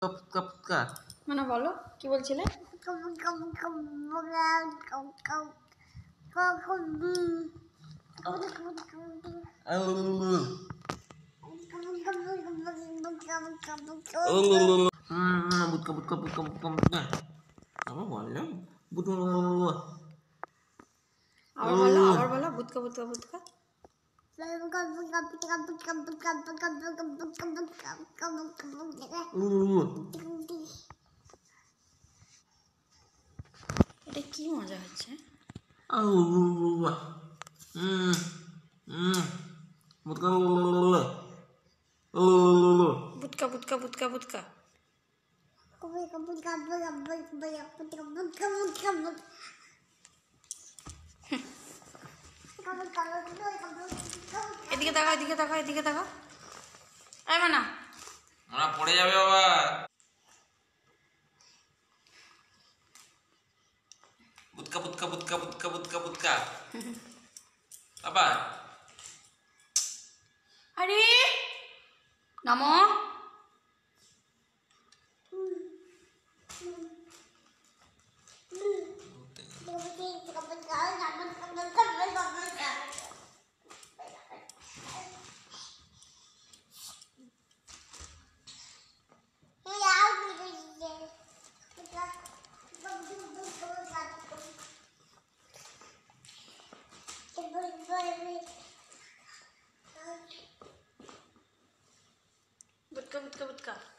ফুৎকা ফুৎকা মানে বলো কি বলছিলে বুটকা বুটকা বুটকা বুটকা বুটকা আমি বললাম বুটকা আবার বলো আবার বলো বুটকা বুটকা বুটকা এটা কি মজা হচ্ছে বুটকা বুটকা বুটকা বুটকা বুটকা এদিকে দেখা এদিকে দেখা এদিকে দেখা এই মানা মানা পড়ে যাবে বাবা বুতকা বুতকা বুতকা বুতকা বুতকা বুতকা বাবা আরে নামো будка-будка.